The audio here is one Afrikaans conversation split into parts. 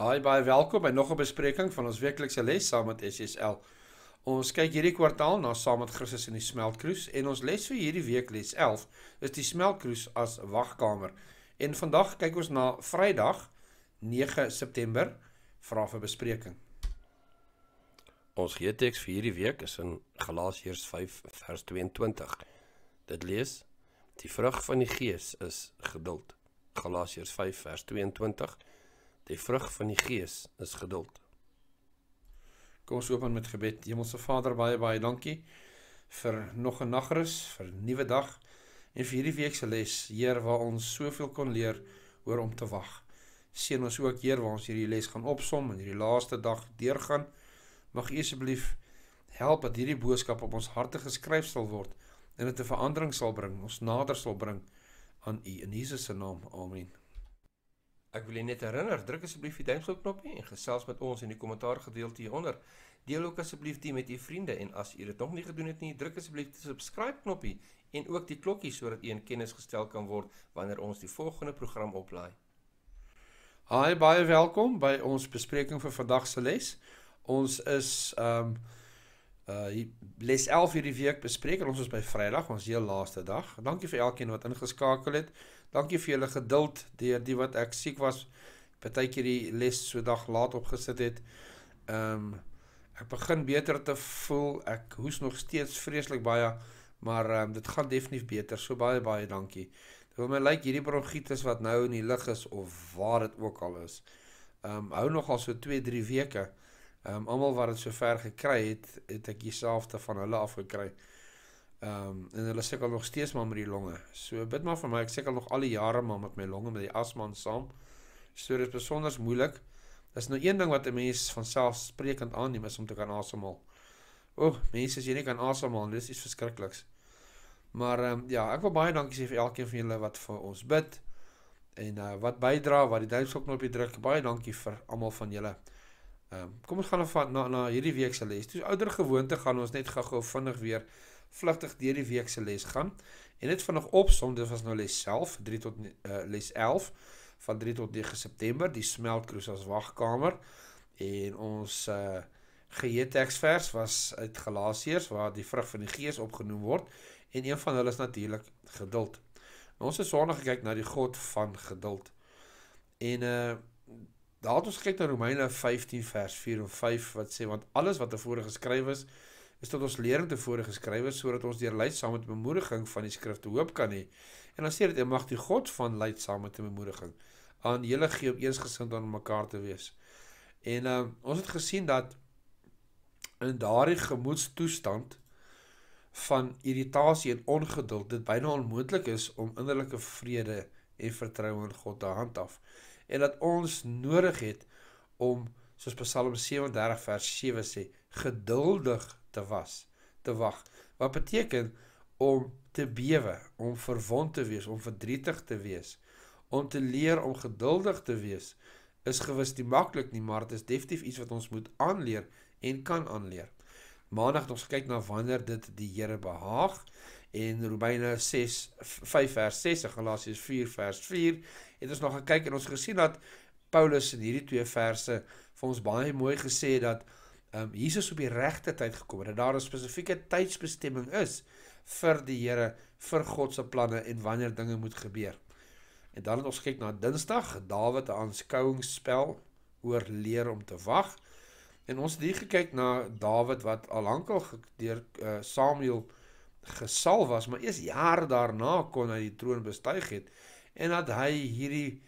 Hi baie welkom by nog 'n bespreking van ons weeklikse les saam met SSL. Ons kyk hierdie kwartaal na saam met Christus in die smeltkroes en ons les vir hierdie week les 11 is die smeltkroes as wagkamer. En vandag kyk ons na Vrydag 9 September vra vir bespreking. Ons gee teks vir hierdie week is in Galasiërs 5 vers 22. Dit lees: Die vrug van die Gees is geduld. Galasiërs 5 vers 22. Die vrug van die Gees is geduld. Kom ons open met gebed. Hemelse Vader, baie baie dankie vir nog 'n nagrus, vir 'n nuwe dag en vir hierdie week se les, Heer, waar ons soveel kon leer oor om te wag. Seën ons ook, Heer, waar ons hierdie les gaan opsom en hierdie laaste dag deurgaan. Mag U asseblief help dat hierdie boodskap op ons harte geskryf sal word en dit 'n verandering sal bring, ons nader sal bring aan U in Jesus se naam. Amen. Ek wil net herinner, druk asseblief die duimpie knoppie en gesels met ons in die kommentaar gedeelte hieronder. Deel ook asseblief dit met u vriende en as u dit nog nie gedoen het nie, druk asseblief die subscribe knoppie en ook die klokkie sodat u in kennis gestel kan word wanneer ons die volgende program oplaai. Hi, baie welkom by ons bespreking vir vandag se les. Ons is ehm um, uh les 11 hierdie week bespreek en ons is by Vrydag, ons heel laaste dag. Dankie vir elkeen wat ingeskakel het. Dankie vir julle geduld deur die wat ek siek was. Partykeer die les so dag laat opgesit het. Ehm um, ek begin beter te voel. Ek hoes nog steeds vreeslik baie, maar ehm um, dit gaan definitief beter. So baie baie dankie. Dit wil my lyk like, hierdie bronkietis wat nou in die lug is of waar dit ook al is. Ehm um, hou nog al so 2-3 weke. Ehm um, almal wat dit so ver gekry het, het ek dieselfde van hulle af gekry. Ehm um, en hulle sê al nog steeds maar met die longe. So bid maar vir my. Ek sê al nog al die jare maar met my longe met die asma en saam. So dit is besonder moeilik. Dis nou een ding wat 'n mens van selfsprekend aanneem is om te kan asemhaal. O, mense as jy nie kan asemhaal nie, dis iets verskrikliks. Maar ehm um, ja, ek wil baie dankie sê vir elkeen van julle wat vir ons bid en uh, wat bydra, wat die duimpies op knop druk. Baie dankie vir almal van julle. Ehm um, kom ons gaan af na na hierdie week se les. Toe ouer gewoonte gaan ons net gou-gou vinnig weer vlugtig deur die week se les gaan. En dit vanaand opsom, dit was nou les self, 3 tot uh, les 11 van 3 tot 9 September, die smeltkroes as wagkamer. En ons uh, eh, geheetekstvers was uit Galasiërs waar die vrug van die gees opgenoem word en een van hulle is natuurlik geduld. En nou, ons het sonder gekyk na die God van geduld. En uh daar het ons gekyk na Romeine 15 vers 4 en 5 wat sê want alles wat tevore geskryf is is dat ons leer te vore geskrywe sodat ons deur leidsame te bemoediging van die skrif te hoop kan hê. En dan sê dit: "Mag die God van leidsame te bemoediging aan julle gee om eensgesind aan mekaar te wees." En uh, ons het gesien dat in daardie gemoedstoestand van irritasie en ongeduld dit byna onmoontlik is om innerlike vrede en vertroue in God te handhaaf en dat ons nodig het om soos Psalm 37 vers 7 sê geduldig te was, te wag. Wat beteken om te bewe, om verwond te wees, om verdrietig te wees, om te leer om geduldig te wees, is gewis nie maklik nie, maar dit is definitief iets wat ons moet aanleer en kan aanleer. Maandag ons kyk na wanneer dit die Here behaag en Romeine 6 5 vers 6 en Galasiërs 4 vers 4 het ons nog gekyk en ons gesien dat Paulus in hierdie twee verse vir ons baie mooi gesê het dat um, Jesus op die regte tyd gekom het, dat daar 'n spesifieke tydsbestemming is vir die Here, vir God se planne en wanneer dinge moet gebeur. En dan het ons kyk na Dinsdag, Dawid se aanskouingsspel oor leer om te wag. En ons het hier gekyk na Dawid wat al lankal deur uh, Samuel gesal was, maar eers jare daarna kon hy die troon bestyg het en dat hy hierdie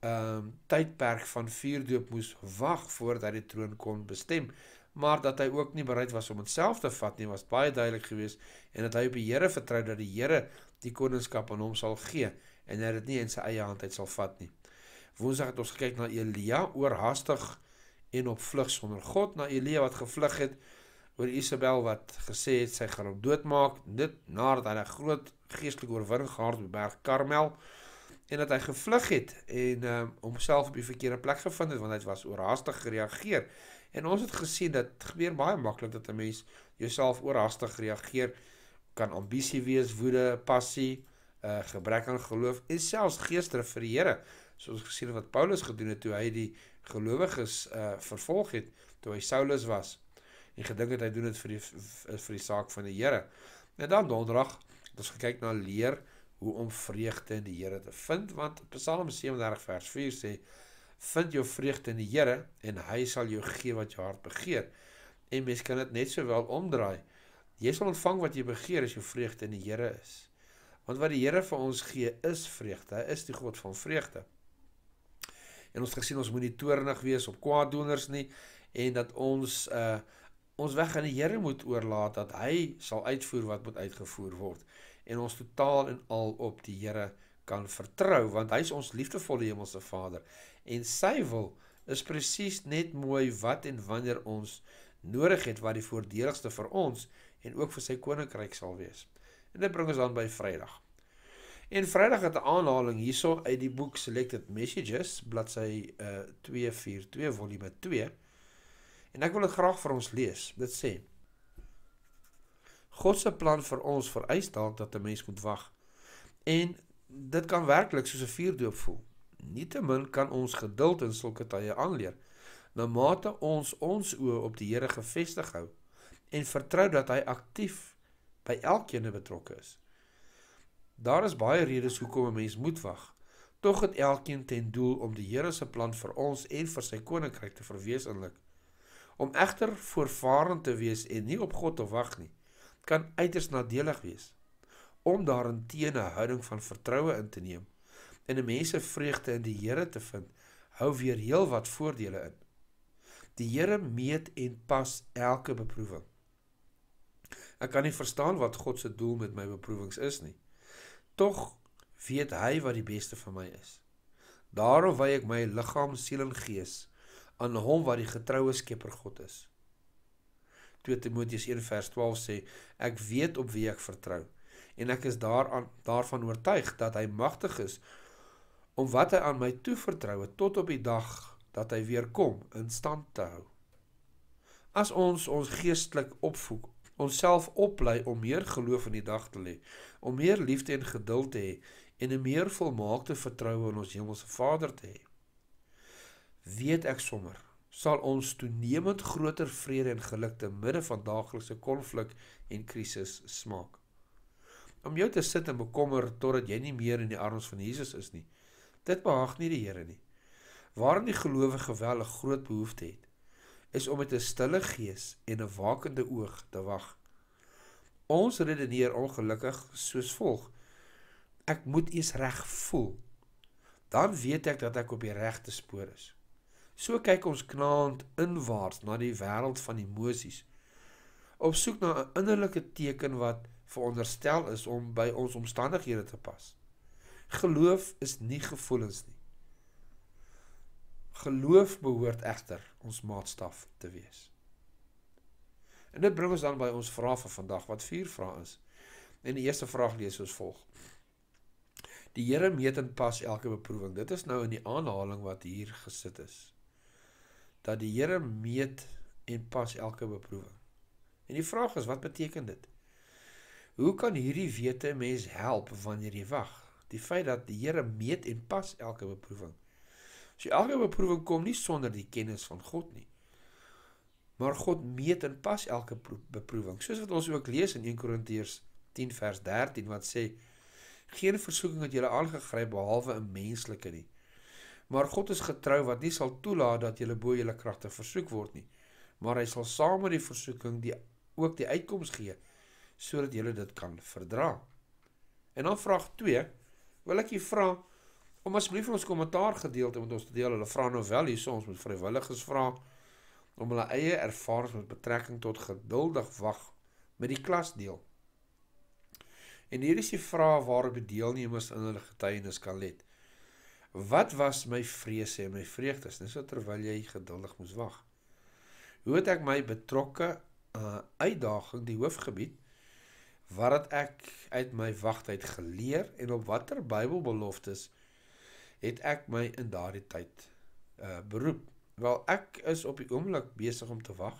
ehm um, tydperk van vier doop moes wag voordat hy die troon kon bestem maar dat hy ook nie bereid was om homself te vat nie was baie duidelik geweest en dat hy op die Here vertrou dat die Here die koningskap aan hom sal gee en hy dit nie in sy eie hand uit sal vat nie. Woensdag het ons gekyk na Elia oorhaastig en op vlug sonder God na Elia wat gevlug het oor Isabel wat gesê het sy gaan hom doodmaak dit nadat hy 'n groot geestelike oorwinning gehad op die berg Karmel en dat hy gevlug het en um, homself op die verkeerde plek gevind het want hy was oorhaastig gereageer. En ons het gesien dat dit gebeur baie maklik dat 'n mens jouself oorhaastig reageer kan ambisie wees, woede, passie, 'n uh, eh, gebrek aan geloof en selfs geestre vir die Here. Soos ons gesien het wat Paulus gedoen het toe hy die gelowiges uh, vervolg het toe hy Saulus was. En gedink het hy doen dit vir die vir die saak van die Here. En dan donderdag het ons gekyk na leer hoe om vreugde in die Here te vind want Psalm 37 vers 4 sê vind jou vreugde in die Here en hy sal jou gee wat jou hart begeer. En mens kan dit net sowel omdraai. Jy sal ontvang wat jy begeer as jou vreugde in die Here is. Want wat die Here vir ons gee is vreugde. Hy is die God van vreugde. En ons het gesien ons moenie toornig wees op kwaaddoeners nie en dat ons uh ons weg aan die Here moet oorlaat dat hy sal uitvoer wat moet uitgevoer word en ons totaal en al op die Here kan vertrou want hy is ons liefdevolle hemelse Vader en sy wil is presies net mooi wat en wanneer ons nodig het wat die voordeligste vir ons en ook vir sy koninkryk sal wees. En dit bring ons dan by Vrydag. En Vrydag het 'n aanhaling hierso uit die boek Selected Messages bladsy uh, eh, 242 volume 2. En ek wil dit graag vir ons lees. Dit sê: God se plan vir ons vereis dalk dat 'n mens moet wag en Dit kan werklik soos 'n vuurdoop voel. Nietemin kan ons geduld in sulke tye aanleer. Na mate ons ons oë op die Here gefestig hou en vertrou dat hy aktief by elkeen betrokke is. Daar is baie redes hoekom 'n mens moet wag. Tog het elkeen ten doel om die Here se plan vir ons en vir sy koninkryk te verwesenlik. Om egter voorvarend te wees en nie op God te wag nie, kan uiters nadelig wees om daarin teen 'n houding van vertroue in te neem en 'n mens se vreugde in die Here te vind, hou weer heelwat voordele in. Die Here meet en pas elke beproewing. Ek kan nie verstaan wat God se doel met my beproewings is nie. Tog weet hy wat die beste vir my is. Daarom wy ek my liggaam, siel en gees aan hom wat die getroue skepper God is. 2 Timoteus 1:12 sê ek weet op wie ek vertrou en ek is daaraan daarvan oortuig dat hy magtig is om wat hy aan my toevertrou het tot op die dag dat hy weer kom in stand te hou. As ons ons geestelik opvoek, onsself oplei om meer geloof in die dag te lê, om meer liefde en geduld te hê en 'n meer volmaakte vertroue in ons Hemelse Vader te hê, weet ek sommer sal ons toenemend groter vrede en geluk te midde van daaglikse konflik en krisis smaak om jou te sit en bekommer totdat jy nie meer in die arms van Jesus is nie. Dit behaag nie die Here nie. Waarin die gelowige wel 'n groot behoefte het, is om met 'n stille gees en 'n wakende oog te wag. Ons redeneer ongelukkig soos volg: Ek moet eers reg voel. Dan weet ek dat ek op die regte spoor is. So kyk ons knaand inwaarts na die wêreld van emosies, op soek na 'n innerlike teken wat veronderstel is om by ons omstandighede te pas. Geloof is nie gevoelens nie. Geloof behoort egter ons maatstaf te wees. En dit bring ons dan by ons vraag vir vandag wat vier vrae is. En die eerste vraag lees soos volg. Die Here meet en pas elke beproewing. Dit is nou in die aanhaling wat hier gesit is. Dat die Here meet en pas elke beproewing. En die vraag is wat beteken dit? Hoe kan hierdie wete mens help wanneer jy wag? Die feit dat die Here meet en pas elke beproewing. So elke beproewing kom nie sonder die kennis van God nie. Maar God meet en pas elke beproewing. Soos wat ons ook lees in 1 Korintiërs 10 vers 13 wat sê geen versoeking het julle aangegryp behalwe 'n menslike nie. Maar God is getrou wat nie sal toelaat dat julle bo julle kragte versoek word nie. Maar hy sal saam met die versoeking die ook die uitkoms gee sodat julle dit kan verdra. En dan vraag 2, wil ek u vra om asseblief ons kommentaar gedeelte met ons te deel. Hulle vra nou wel hier soms met vrywilligers vra om hulle eie ervarings met betrekking tot geduldig wag met die klas deel. En hier is die vraag waarop die deelnemers in hulle getuienis kan let. Wat was my vrese en my vreugdes net so terwyl jy geduldig moes wag? Hoe het ek my betrokke uh, uitdaging die hoofgebied wat het ek uit my wagtyd geleer en op watter Bybelbeloftes het ek my in daardie tyd uh beroep? Wel ek is op die oomblik besig om te wag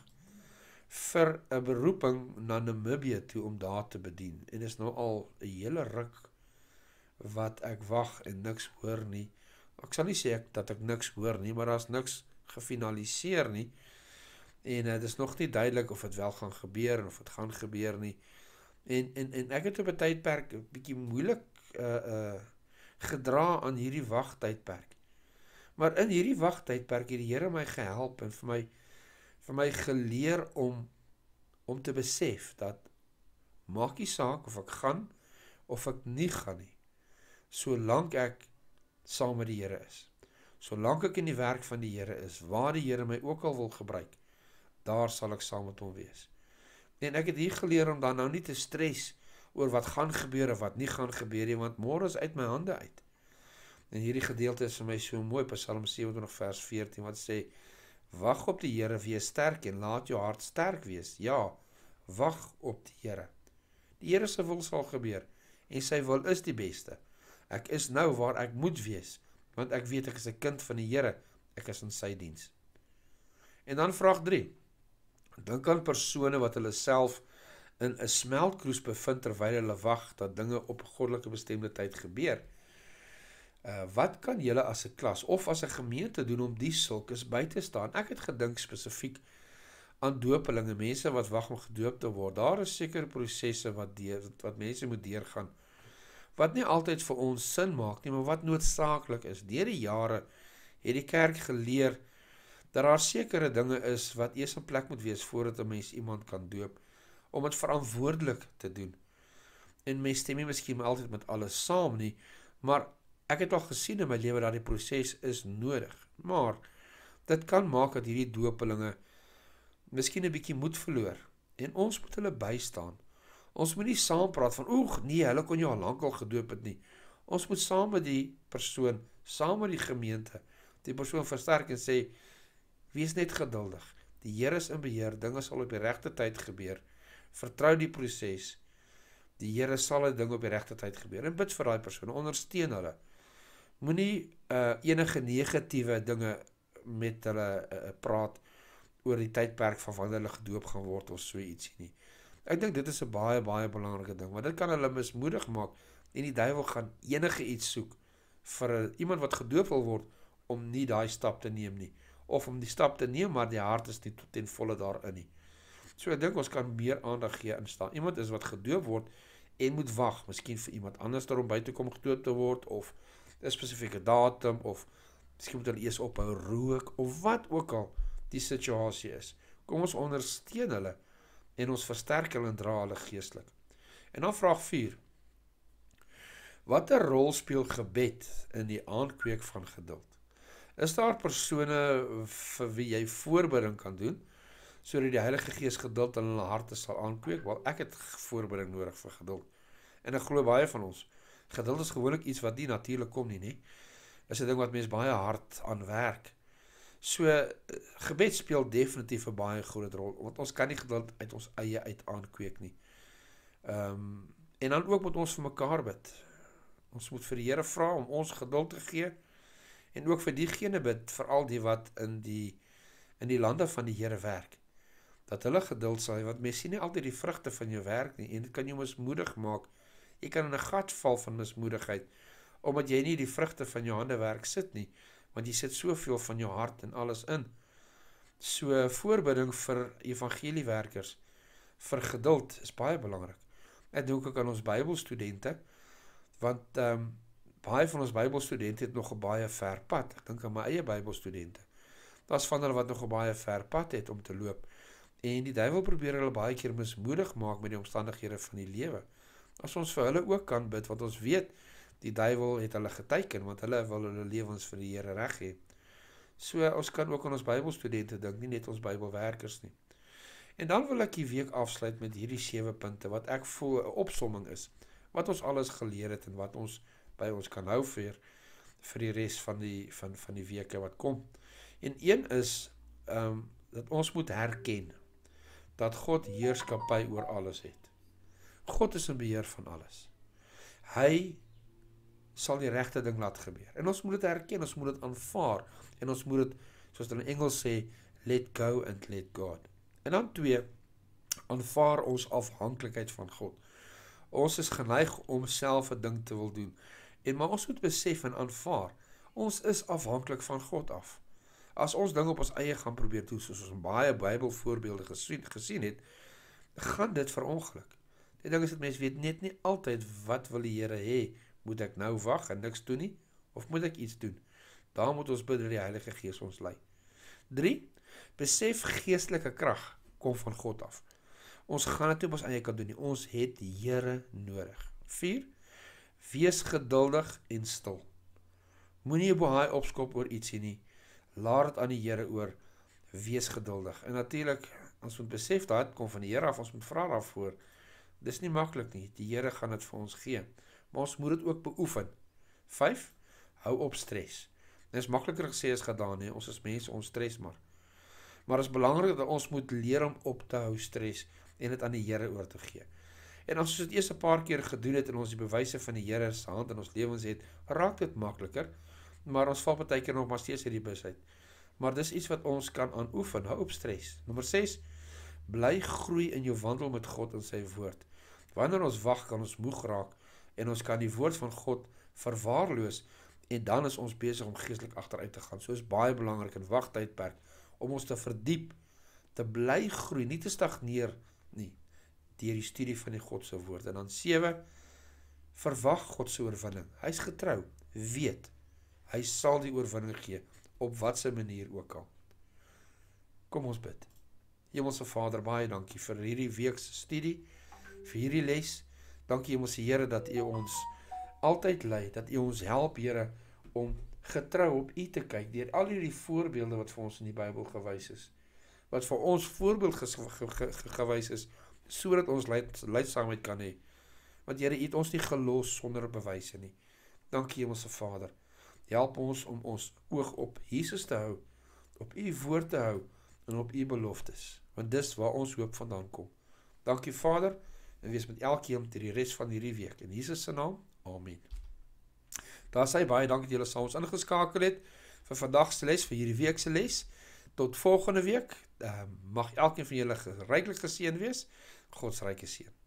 vir 'n beroeping na Namibië toe om daar te bedien en dit is nou al 'n hele ruk wat ek wag en niks hoor nie. Ek sal nie sê ek dat ek niks hoor nie, maar daar's niks gefinaliseer nie. En dit uh, is nog nie duidelik of dit wel gaan gebeur of dit gaan gebeur nie. En en en ek het op 'n tydperk 'n bietjie moeilik uh uh gedra aan hierdie wagtydperk. Maar in hierdie wagtydperk het die Here my gehelp en vir my vir my geleer om om te besef dat maakie saak of ek gaan of ek nie gaan nie. Solank ek saam met die Here is. Solank ek in die werk van die Here is, waar die Here my ook al wil gebruik, daar sal ek saam met hom wees. En ek het hier geleer om dan nou nie te stres oor wat gaan gebeur of wat nie gaan gebeur nie, want môre is uit my hande uit. En hierdie gedeelte is vir my so mooi, Psalm 27 vers 14 wat sê: Wag op die Here, wees sterk en laat jou hart sterk wees. Ja, wag op die Here. Die Here se wil sal gebeur en sy wil is die beste. Ek is nou waar ek moet wees, want ek weet ek is 'n kind van die Here, ek is in sy diens. En dan vraag 3. Dink aan persone wat hulle self in 'n smeltkroes bevind terwyl hulle wag dat dinge op goddelike bestemde tyd gebeur. Uh wat kan julle as 'n klas of as 'n gemeente doen om die sulkes by te staan? Ek het gedink spesifiek aan doopelinge, mense wat wag om gedoop te word. Daar is seker prosesse wat deur wat mense moet deurgaan wat nie altyd vir ons sin maak nie, maar wat noodsaaklik is. Deur die jare het die kerk geleer dat daar sekere dinge is wat eers in plek moet wees voordat 'n mens iemand kan doop om dit verantwoordelik te doen. En mens stem nie miskien altyd met alles saam nie, maar ek het al gesien in my lewe dat die proses is nodig. Maar dit kan maak dat hierdie doopelinge miskien 'n bietjie moed verloor en ons moet hulle bystaan. Ons moet nie saampraat van oeg nee, hulle kon jou al lankal gedoop het nie. Ons moet saam met die persoon, saam met die gemeente, die persoon versterk en sê Wees net geduldig. Die Here is in beheer. Dinge sal op die regte tyd gebeur. Vertrou die proses. Die Here sal dit ding op die regte tyd gebeur. En bid vir daai persoon, ondersteun hulle. Moenie uh, enige negatiewe dinge met hulle uh, uh, praat oor die tydperk van wanneer hulle gedoop gaan word of so ietsie nie. Ek dink dit is 'n baie baie belangrike ding want dit kan hulle mismoedig maak en die duiwel gaan enige iets soek vir iemand wat gedoop wil word om nie daai stap te neem nie of om die stap te neem, maar die hart is nie tot ten volle daarin nie. So ek dink ons kan meer aandag gee in staan. Iemand is wat gedoop word en moet wag, miskien vir iemand anders om by te kom gedoop te word of 'n spesifieke datum of miskien moet hulle eers ophou rook of wat ook al die situasie is. Kom ons ondersteun hulle en ons versterk hulle en dra hulle geestelik. En dan vraag 4. Watter rol speel gebed in die aankweek van geduld? Is daar persone vir wie jy voorbereiding kan doen sodat die Heilige Gees geduld in hulle harte sal aankweek? Wel, ek het voorbereiding nodig vir geduld. En ek glo baie van ons geduld is gewoonlik iets wat nie natuurlik kom nie, nê? Is 'n ding wat mens baie hard aan werk. So eh, gebed speel definitief 'n baie groot rol want ons kan nie geduld uit ons eie uit aankweek nie. Ehm um, en dan ook moet ons vir mekaar bid. Ons moet vir die Here vra om ons geduld te gee en ook vir diegene bid, veral die wat in die in die lande van die Here werk. Dat hulle geduld sal hê want mens sien nie altyd die vrugte van jou werk nie en dit kan jou mismoedig maak. Jy kan in 'n gat val van mismoedigheid omdat jy nie die vrugte van jou hande werk sit nie, want jy sit soveel van jou hart en alles in. So voorbidding vir evangeliewerkers vir geduld is baie belangrik. Dit doen ook aan ons Bybelstudente want ehm um, baie van ons Bybelstudente het nog 'n baie ver pad. Ek dink aan my eie Bybelstudente. Daar's van hulle wat nog 'n baie ver pad het om te loop. En die duiwel probeer hulle baie keer mismoedig maak met die omstandighede van die lewe. As ons vir hulle ook kan bid wat ons weet die duiwel het hulle geteiken want hulle wil hulle lewens vir die Here reg hê. So ons kan ook aan ons Bybelstudente dink, nie net ons Bybelwerkers nie. En dan wil ek die week afsluit met hierdie sewe punte wat ek voel 'n opsomming is wat ons alles geleer het en wat ons by ons kan hou vir vir die res van die van van die weke wat kom. En een is ehm um, dat ons moet herken dat God heerskappy oor alles het. God is in beheer van alles. Hy sal die regte ding laat gebeur. En ons moet dit erken, ons moet dit aanvaar en ons moet dit soos hulle in Engels sê, let go and let God. En dan twee, aanvaar ons afhanklikheid van God. Ons is geneig om self 'n ding te wil doen. En maar ons moet besef en aanvaar, ons is afhanklik van God af. As ons dinge op ons eie gaan probeer doen soos ons baie Bybelvoorbeelde gesien gesien het, gaan dit verongeluk. Die ding is dat mense weet net nie altyd wat wil die Here hê, moet ek nou wag en niks doen nie of moet ek iets doen? Daar moet ons bid dat die Heilige Gees ons lei. 3. Besef geestelike krag kom van God af. Ons gaan dit op ons eie kan doen nie. Ons het die Here nodig. Wees geduldig en stil. Moenie op haai opskop oor ietsie nie. Laat het aan die Heere oor. Wees geduldig. En natuurlijk, ons moet besef dat, kom van die Heere af, ons moet vraag daarvoor. Dit is nie makkelijk nie, die Heere gaan het vir ons gee. Maar ons moet het ook beoefen. Vijf, hou op stress. Dit is makkeliker gesê as gedaan, he. ons is mens, ons stress maar. Maar het is belangrijk dat ons moet leer om op te hou stress en het aan die Heere oor te gee. En as ons dit eers 'n paar keer gedoen het en ons die bewyse van die Here se hand in ons lewens het, raak dit makliker. Maar ons val baie keer nog maar steeds uit die bus uit. Maar dis iets wat ons kan aan oefen, hou op stres. Nommer 6: Bly groei in jou wandel met God en sy woord. Wanneer ons wag, kan ons moeg raak en ons kan die woord van God verwaarloos en dan is ons besig om geestelik agteruit te gaan. So is baie belangrik in wagtydperk om ons te verdiep, te bly groei, nie te stagneer nie. 7 deur die studie van die God se woord. En dan 7 verwag God se oorwinning. Hy's getrou, weet hy sal die oorwinning gee op watter manier ook al. Kom ons bid. Hemelse Vader, baie dankie vir hierdie week se studie, vir hierdie les. Dankie Hemelse Here dat U ons altyd lei, dat U ons help Here om getrou op U te kyk deur al hierdie voorbeelde wat vir ons in die Bybel gewys is. Wat vir ons voorbeeld gewys ge ge ge ge is sodat ons lydsaamheid kan hê. Want Here, U het ons nie gelos sonder bewyse nie. Dankie Hemelse Vader. Help ons om ons oog op Jesus te hou, op U woord te hou en op U beloftes, want dis waar ons hoop vandaan kom. Dankie Vader en wees met elkeen vir die res van hierdie week in Jesus se naam. Amen. Daar sê baie dankie dat julle saam ons ingeskakel het vir vandag se les, vir hierdie week se les. Tot volgende week. Ehm, mag elkeen van julle ryklik geseën wees. Godsryke seën.